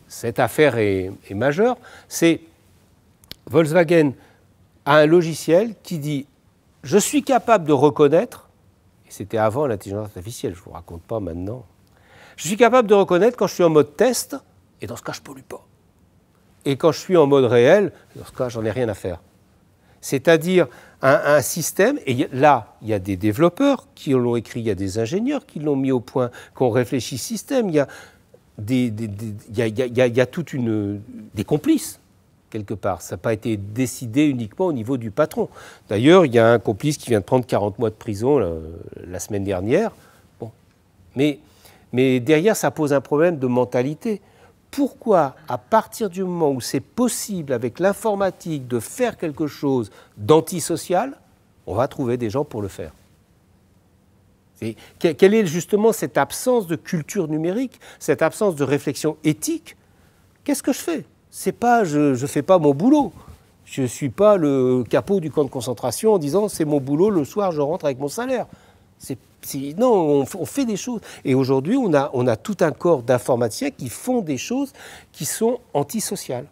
cette affaire est, majeure. C'est Volkswagen a un logiciel qui dit je suis capable de reconnaître. Et c'était avant l'intelligence artificielle. Je vous raconte pas maintenant je suis capable de reconnaître quand je suis en mode test, et dans ce cas, je ne pollue pas. Et quand je suis en mode réel, dans ce cas, j'en ai rien à faire. C'est-à-dire un, système, et là, il y a des développeurs qui l'ont écrit, il y a des ingénieurs qui l'ont mis au point, qu'on réfléchit système, il y a, des, toute une... des complices quelque part. Ça n'a pas été décidé uniquement au niveau du patron. D'ailleurs, il y a un complice qui vient de prendre 40 mois de prison la semaine dernière. Bon. Mais mais derrière, ça pose un problème de mentalité. Pourquoi, à partir du moment où c'est possible avec l'informatique de faire quelque chose d'antisocial, on va trouver des gens pour le faire et Quelle est justement cette absence de culture numérique, cette absence de réflexion éthique Qu'est-ce que je fais C'est pas je ne fais pas mon boulot. Je ne suis pas le capot du camp de concentration en disant c'est mon boulot, le soir je rentre avec mon salaire. C'est non, on, fait des choses. Et aujourd'hui, on a, tout un corps d'informaticiens qui font des choses qui sont antisociales.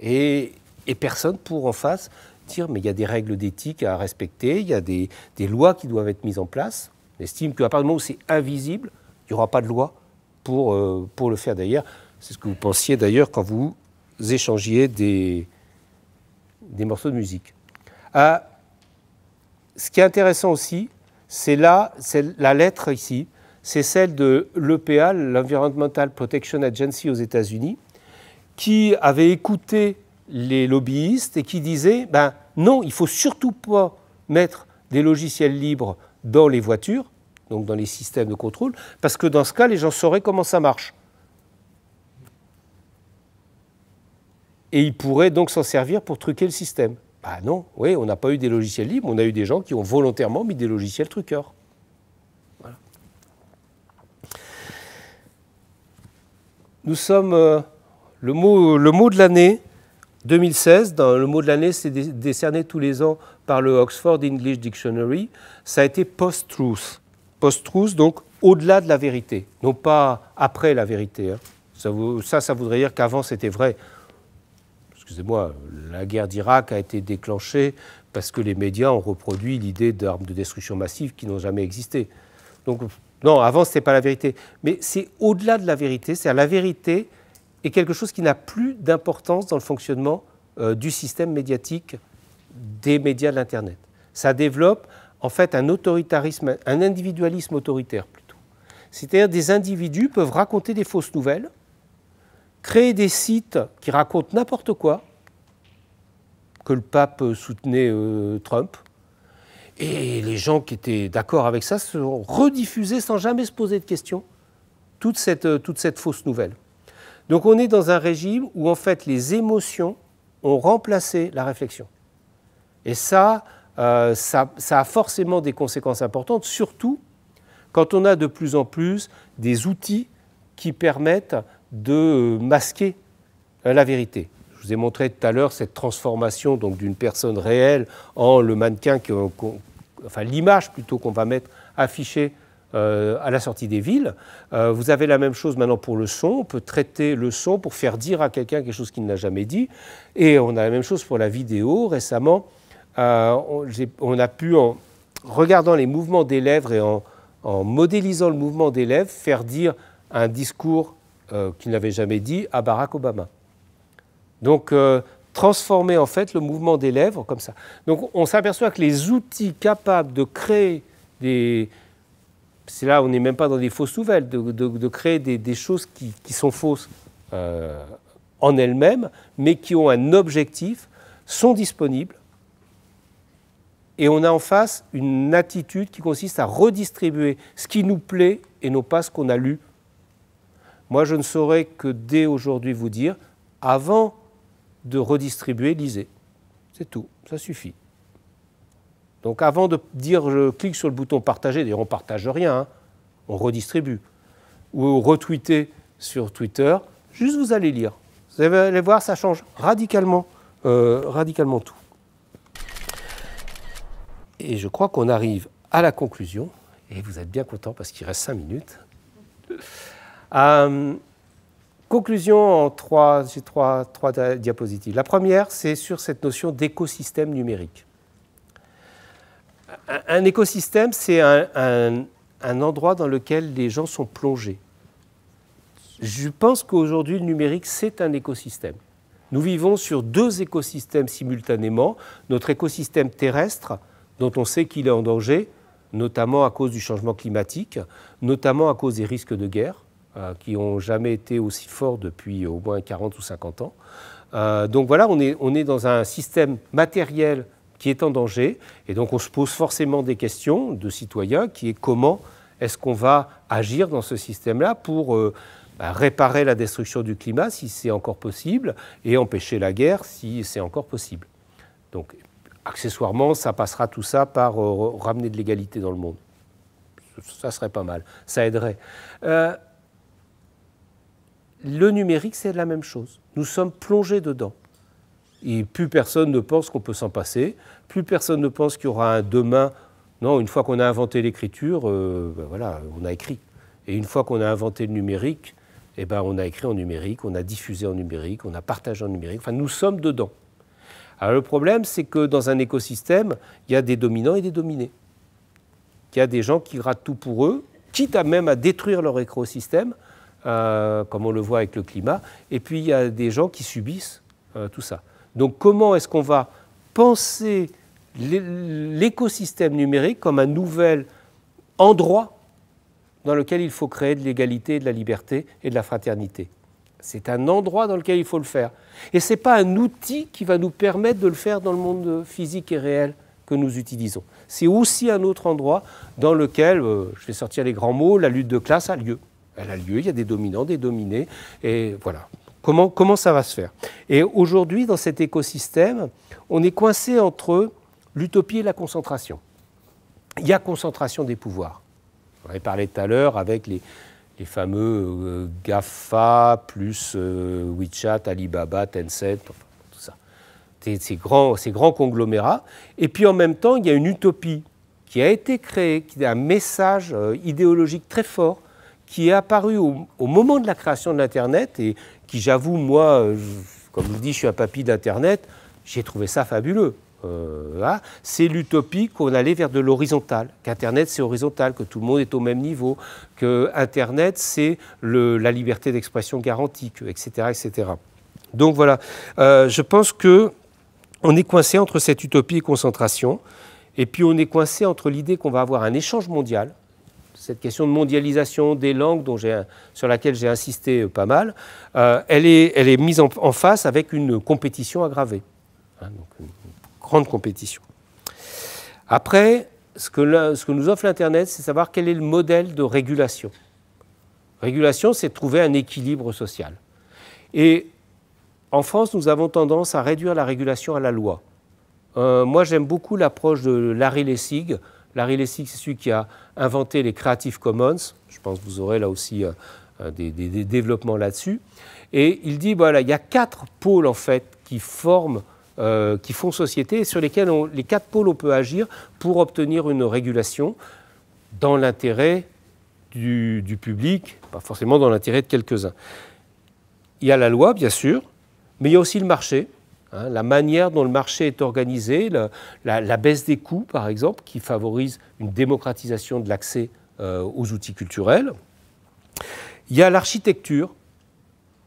Et, personne pour en face dire, mais il y a des règles d'éthique à respecter, il y a des, lois qui doivent être mises en place. On estime qu'à partir du moment où c'est invisible, il n'y aura pas de loi euh, pour, le faire. D'ailleurs, c'est ce que vous pensiez d'ailleurs quand vous échangiez des, des morceaux de musique. Ah, ce qui est intéressant aussi, c'est là, la lettre ici, c'est celle de l'EPA, l'Environmental Protection Agency aux États-Unis, qui avait écouté les lobbyistes et qui disait ben non, il faut surtout pas mettre des logiciels libres dans les voitures, donc dans les systèmes de contrôle, parce que dans ce cas, les gens sauraient comment ça marche. Et ils pourraient donc s'en servir pour truquer le système. Bah non, oui, on n'a pas eu des logiciels libres, on a eu des gens qui ont volontairement mis des logiciels truqueurs. Nous sommes euh, le, mot, le mot de l'année 2016. Dans le mot de l'année, c'est décerné tous les ans par le Oxford English Dictionary. Ça a été post-truth. Post-truth, donc au-delà de la vérité, non pas après la vérité. Hein. ça, ça voudrait dire qu'avant c'était vrai excusez-moi, la guerre d'Irak a été déclenchée parce que les médias ont reproduit l'idée d'armes de destruction massive qui n'ont jamais existé. Donc, non, avant, ce n'était pas la vérité. Mais c'est au-delà de la vérité, cest à la vérité est quelque chose qui n'a plus d'importance dans le fonctionnement euh, du système médiatique des médias de l'Internet. Ça développe en fait un autoritarisme, un individualisme autoritaire plutôt. C'est-à-dire des individus peuvent raconter des fausses nouvelles créer des sites qui racontent n'importe quoi, que le pape soutenait euh, Trump, et les gens qui étaient d'accord avec ça se sont rediffusés sans jamais se poser de questions toute cette, euh, toute cette fausse nouvelle. Donc on est dans un régime où en fait les émotions ont remplacé la réflexion. Et ça, euh, ça, a forcément des conséquences importantes, surtout quand on a de plus en plus des outils qui permettent de euh, masquer euh, la vérité. Je vous ai montré tout à l'heure cette transformation donc d'une personne réelle en le mannequin, enfin l'image plutôt qu'on va mettre affichée euh, à la sortie des villes. vous avez la même chose maintenant pour le son. On peut traiter le son pour faire dire à quelqu'un quelque chose qu'il n'a jamais dit. Et on a la même chose pour la vidéo. Récemment, on, a pu, en regardant les mouvements des lèvres et en modélisant le mouvement des lèvres, faire dire un discours euh, qu'il n'avait jamais dit à Barack Obama. Donc, euh, transformer en fait le mouvement des lèvres comme ça. Donc, on s'aperçoit que les outils capables de créer des. C'est là, on n'est même pas dans des fausses nouvelles, de, créer des, choses qui, sont fausses euh, en elles-mêmes, mais qui ont un objectif, sont disponibles. Et on a en face une attitude qui consiste à redistribuer ce qui nous plaît et non pas ce qu'on a lu moi, je ne saurais que dès aujourd'hui vous dire, avant de redistribuer, lisez. C'est tout, ça suffit. Donc avant de dire je clique sur le bouton partager, d'ailleurs on ne partage rien, hein. on redistribue, ou retweeter sur Twitter, juste vous allez lire. Vous allez voir, ça change radicalement, euh, radicalement tout. Et je crois qu'on arrive à la conclusion, et vous êtes bien content parce qu'il reste 5 minutes. Euh, conclusion en trois, diapositives. La première, c'est sur cette notion d'écosystème numérique. Un, écosystème, c'est un endroit dans lequel les gens sont plongés. Je pense qu'aujourd'hui, le numérique, c'est un écosystème. Nous vivons sur deux écosystèmes simultanément. Notre écosystème terrestre, dont on sait qu'il est en danger, notamment à cause du changement climatique, notamment à cause des risques de guerre, euh, qui n'ont jamais été aussi forts depuis au moins 40 ou 50 ans. Euh, donc voilà, on est, on est, dans un système matériel qui est en danger, et donc on se pose forcément des questions de citoyens, qui est comment est-ce qu'on va agir dans ce système-là pour euh, bah, réparer la destruction du climat si c'est encore possible, et empêcher la guerre si c'est encore possible. Donc accessoirement, ça passera tout ça par ramener de l'égalité dans le monde. Ça serait pas mal, ça aiderait. Le numérique, c'est la même chose. Nous sommes plongés dedans. Et plus personne ne pense qu'on peut s'en passer, plus personne ne pense qu'il y aura un demain. Non, une fois qu'on a inventé l'écriture, euh, ben voilà, on a écrit. Et une fois qu'on a inventé le numérique, eh ben on a écrit en numérique, on a diffusé en numérique, on a partagé en numérique. Enfin, nous sommes dedans. Alors le problème, c'est que dans un écosystème, il y a des dominants et des dominés. Il y a des gens qui ratent tout pour eux, quitte à même à détruire leur écosystème, euh, comme on le voit avec le climat, et puis il y a des gens qui subissent euh, tout ça. Donc comment est-ce qu'on va penser l'écosystème numérique comme un nouvel endroit dans lequel il faut créer de l'égalité, de la liberté et de la fraternité C'est un endroit dans lequel il faut le faire. Et ce n'est pas un outil qui va nous permettre de le faire dans le monde physique et réel que nous utilisons. C'est aussi un autre endroit dans lequel, euh, je vais sortir les grands mots, la lutte de classe a lieu. Elle a lieu, il y a des dominants, des dominés, et voilà. Comment, comment ça va se faire Et aujourd'hui, dans cet écosystème, on est coincé entre l'utopie et la concentration. Il y a concentration des pouvoirs. On avait parlé tout à l'heure avec les, fameux euh, GAFA, plus euh, WeChat, Alibaba, Tencent, tout ça. Ces, grands, ces conglomérats. Et puis en même temps, il y a une utopie qui a été créée, qui a un message euh, idéologique très fort qui est apparu au, moment de la création de l'Internet et qui, j'avoue, moi, euh, je, comme je dis, je suis un papy d'Internet, j'ai trouvé ça fabuleux. Euh, ah, c'est l'utopie qu'on allait vers de l'horizontal, qu'Internet c'est horizontal, que tout le monde est au même niveau, que Internet c'est la liberté d'expression garantie, etc., etc. Donc voilà, euh, je pense qu'on est coincé entre cette utopie et concentration, et puis on est coincé entre l'idée qu'on va avoir un échange mondial, cette question de mondialisation des langues dont sur laquelle j'ai insisté euh, pas mal, euh, elle, est, mise en, face avec une compétition aggravée, hein, donc une grande compétition. Après, ce que, ce que nous offre l'Internet, c'est savoir quel est le modèle de régulation. Régulation, c'est trouver un équilibre social. Et en France, nous avons tendance à réduire la régulation à la loi. Euh, moi, j'aime beaucoup l'approche de Larry Lessig, Larry Lessig, c'est celui qui a inventé les Creative Commons. Je pense que vous aurez là aussi euh, euh, des, développements là-dessus. Et il dit, voilà, il y a quatre pôles en fait qui forment euh, qui font société et sur lesquels les quatre pôles on peut agir pour obtenir une régulation dans l'intérêt du, public, pas forcément dans l'intérêt de quelques-uns. Il y a la loi, bien sûr, mais il y a aussi le marché, Hein, la manière dont le marché est organisé, la, baisse des coûts, par exemple, qui favorise une démocratisation de l'accès euh, aux outils culturels. Il y a l'architecture.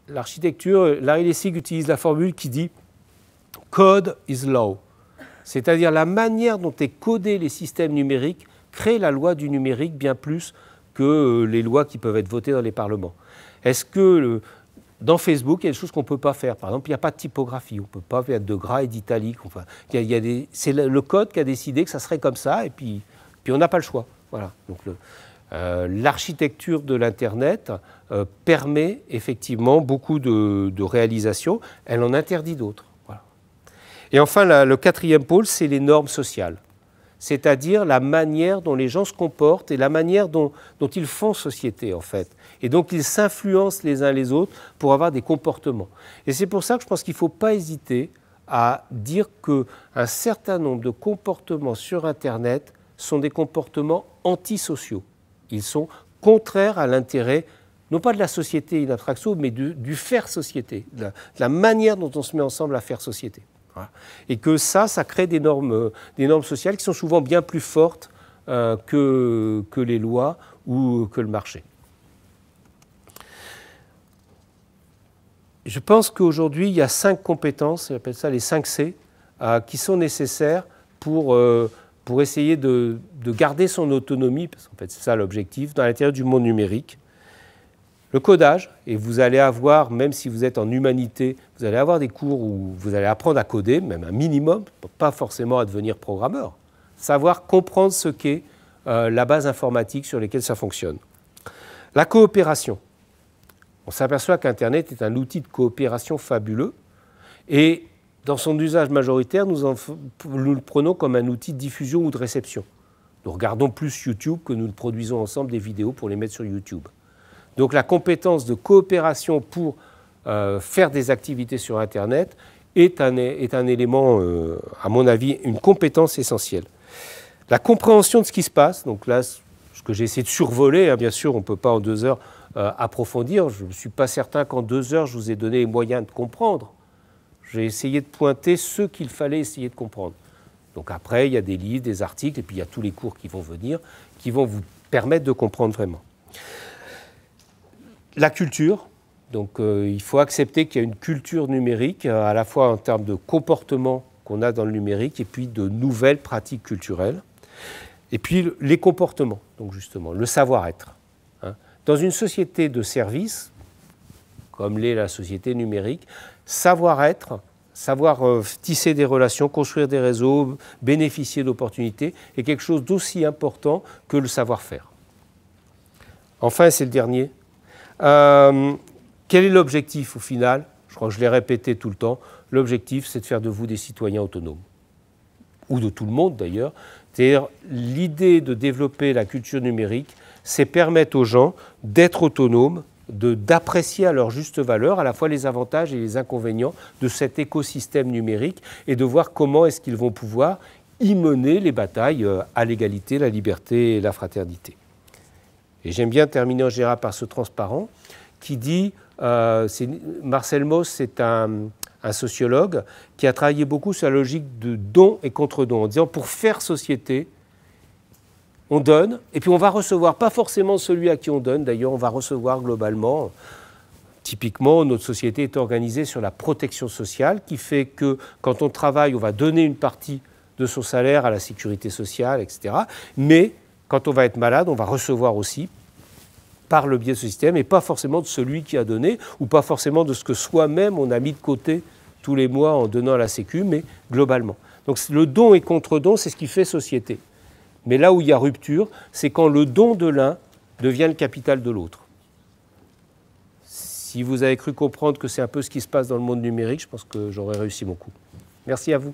L'architecture, Larry Lessig utilise la formule qui dit Code is law. C'est-à-dire la manière dont est codé les systèmes numériques crée la loi du numérique bien plus que euh, les lois qui peuvent être votées dans les parlements. Est-ce que dans Facebook, il y a des choses qu'on ne peut pas faire. Par exemple, il n'y a pas de typographie, on ne peut pas faire de gras et d'italique. Enfin, il y a, c'est le code qui a décidé que ça serait comme ça, et puis, puis on n'a pas le choix. Voilà. Donc euh, l'architecture de l'Internet euh, permet effectivement beaucoup de, réalisations, elle en interdit d'autres. Et enfin, le quatrième pôle, c'est les normes sociales, c'est-à-dire la manière dont les gens se comportent et la manière dont, dont ils font société, en fait. Et donc ils s'influencent les uns les autres pour avoir des comportements. Et c'est pour ça que je pense qu'il ne faut pas hésiter à dire qu'un certain nombre de comportements sur Internet sont des comportements antisociaux. Ils sont contraires à l'intérêt non pas de la société in mais du, faire société, de la, manière dont on se met ensemble à faire société. Et que ça, ça crée euh, des normes, sociales qui sont souvent bien plus fortes euh, que les lois ou euh, que le marché. je pense qu'aujourd'hui, il y a cinq compétences, j'appelle ça les 5 C, euh, qui sont nécessaires pour, euh, pour essayer de, garder son autonomie, parce qu'en fait, c'est ça l'objectif, dans l'intérieur du monde numérique. Le codage, et vous allez avoir, même si vous êtes en humanité, vous allez avoir des cours où vous allez apprendre à coder, même un minimum, pas forcément à devenir programmeur. Savoir comprendre ce qu'est euh, la base informatique sur laquelle ça fonctionne. La coopération on s'aperçoit qu'Internet est un outil de coopération fabuleux et dans son usage majoritaire, nous, le prenons comme un outil de diffusion ou de réception. Nous regardons plus YouTube que nous ne produisons ensemble des vidéos pour les mettre sur YouTube. Donc la compétence de coopération pour euh, faire des activités sur Internet est un, élément, euh, à mon avis, une compétence essentielle. La compréhension de ce qui se passe, donc là, ce que j'ai essayé de survoler, hein, bien sûr, on ne peut pas en deux heures euh, approfondir. Je ne suis pas certain qu'en deux heures, je vous ai donné les moyens de comprendre. J'ai essayé de pointer ce qu'il fallait essayer de comprendre. Donc après, il y a des livres, des articles, et puis il y a tous les cours qui vont venir, qui vont vous permettre de comprendre vraiment. La culture, donc euh, il faut accepter qu'il y a une culture numérique, euh, à la fois en termes de comportement qu'on a dans le numérique, et puis de nouvelles pratiques culturelles. Et puis les comportements, donc justement, le savoir-être. Dans une société de services, comme l'est la société numérique, savoir-être, savoir euh, tisser des relations, construire des réseaux, bénéficier d'opportunités, est quelque chose d'aussi important que le savoir-faire. Enfin, c'est le dernier. Euh, quel est l'objectif au final Je crois que je l'ai répété tout le temps. L'objectif, c'est de faire de vous des citoyens autonomes, ou de tout le monde d'ailleurs. C'est-à-dire l'idée de développer la culture numérique, c'est permettre aux gens d'être autonomes, d'apprécier à leur juste valeur à la fois les avantages et les inconvénients de cet écosystème numérique et de voir comment est-ce qu'ils vont pouvoir y mener les batailles euh, à l'égalité, la liberté et la fraternité. Et j'aime bien terminer en général par ce transparent qui dit, euh, Marcel Mauss, c'est un, un sociologue qui a travaillé beaucoup sur la logique de don et contre-don, en disant pour faire société, on donne, et puis on va recevoir, pas forcément celui à qui on donne, d'ailleurs on va recevoir globalement, typiquement notre société est organisée sur la protection sociale, qui fait que quand on travaille, on va donner une partie de son salaire à la sécurité sociale, etc. Mais quand on va être malade, on va recevoir aussi par le biais de ce système, et pas forcément de celui qui a donné, ou pas forcément de ce que soi-même on a mis de côté tous les mois en donnant à la Sécu, mais globalement. Donc le don et contre-don, c'est ce qui fait société. Mais là où il y a rupture, c'est quand le don de l'un devient le capital de l'autre. Si vous avez cru comprendre que c'est un peu ce qui se passe dans le monde numérique, je pense que j'aurais réussi mon coup. Merci à vous.